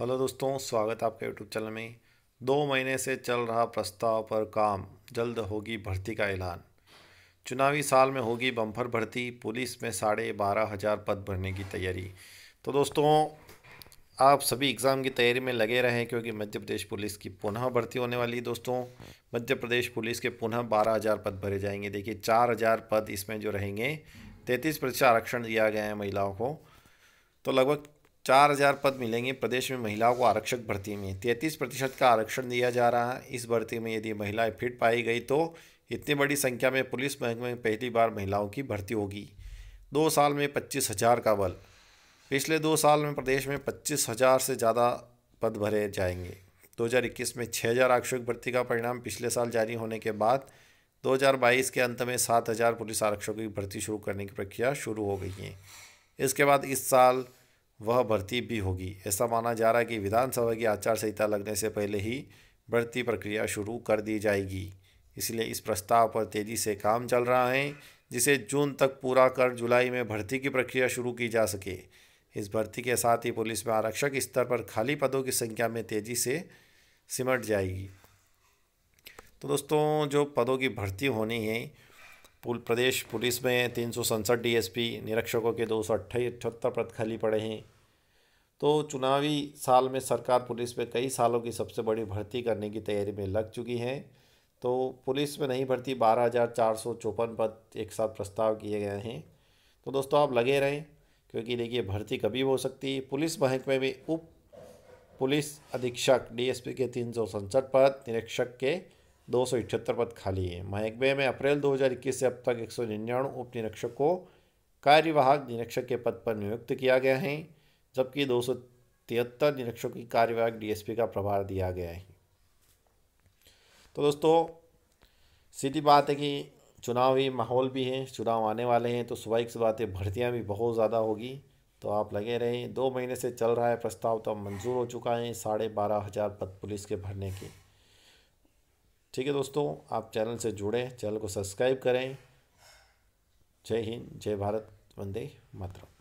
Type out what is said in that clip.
hello दोस्तों स्वागत है आपके यूट्यूब चैनल में दो महीने से चल रहा प्रस्ताव पर काम जल्द होगी भर्ती का ऐलान चुनावी साल में होगी बम्फर भर्ती पुलिस में साढ़े बारह हज़ार पद भरने की तैयारी तो दोस्तों आप सभी एग्ज़ाम की तैयारी में लगे रहें क्योंकि मध्य प्रदेश पुलिस की पुनः भर्ती होने वाली है दोस्तों मध्य प्रदेश पुलिस के पुनः बारह हज़ार पद भरे जाएंगे देखिए चार हज़ार पद इसमें जो रहेंगे तैंतीस प्रतिशत आरक्षण दिया गया है महिलाओं को तो लगभग चार हजार पद मिलेंगे प्रदेश में महिलाओं को आरक्षक भर्ती में तैंतीस प्रतिशत का आरक्षण दिया जा रहा है इस भर्ती में यदि महिलाएं फिट पाई गई तो इतनी बड़ी संख्या में पुलिस महकमे में पहली बार महिलाओं की भर्ती होगी दो साल में पच्चीस हजार का बल पिछले दो साल में प्रदेश में पच्चीस हजार से ज़्यादा पद भरे जाएंगे दो में हज़ार आरक्षक भर्ती का परिणाम पिछले साल जारी होने के बाद 2022 के अंत में हज़ार पुलिस आरक्षकों की भर्ती शुरू करने की प्रक्रिया शुरू हो गई है इसके बाद इस साल वह भर्ती भी होगी ऐसा माना जा रहा है कि विधानसभा की आचार संहिता लगने से पहले ही भर्ती प्रक्रिया शुरू कर दी जाएगी इसलिए इस प्रस्ताव पर तेज़ी से काम चल रहा है जिसे जून तक पूरा कर जुलाई में भर्ती की प्रक्रिया शुरू की जा सके इस भर्ती के साथ ही पुलिस में आरक्षक स्तर पर खाली पदों की संख्या में तेज़ी से सिमट जाएगी तो दोस्तों जो पदों की भर्ती होनी है प्रदेश पुलिस में तीन सौ सड़सठ पी निरीक्षकों के दो सौ अठहत्तर पद खाली पड़े हैं तो चुनावी साल में सरकार पुलिस में कई सालों की सबसे बड़ी भर्ती करने की तैयारी में लग चुकी है तो पुलिस में नई भर्ती बारह हज़ार चार सौ चौपन पद एक साथ प्रस्ताव किए गए हैं तो दोस्तों आप लगे रहें क्योंकि देखिए भर्ती कभी हो सकती है पुलिस महकमे में उप पुलिस अधीक्षक डीएसपी के तीन सौ सड़सठ पद निरीक्षक के दो सौ इकहत्तर पद खाली है महकमे में अप्रैल 2021 से अब तक एक सौ निन्यानवे उप निरीक्षक को कार्यवाहक निरीक्षक के पद पर नियुक्त किया गया है जबकि दो सौ तिहत्तर निरीक्षकों की कार्यवाहक डीएसपी का प्रभार दिया गया है तो दोस्तों सीधी बात है कि चुनावी माहौल भी है चुनाव आने वाले हैं तो सुबह की बात है भर्तियाँ भी बहुत ज़्यादा होगी तो आप लगे रहें दो महीने से चल रहा है प्रस्ताव तो मंजूर हो चुका है साढ़े बारह हज़ार पद पुलिस के भरने के ठीक है दोस्तों आप चैनल से जुड़ें चैनल को सब्सक्राइब करें जय हिंद जय भारत वंदे मातरम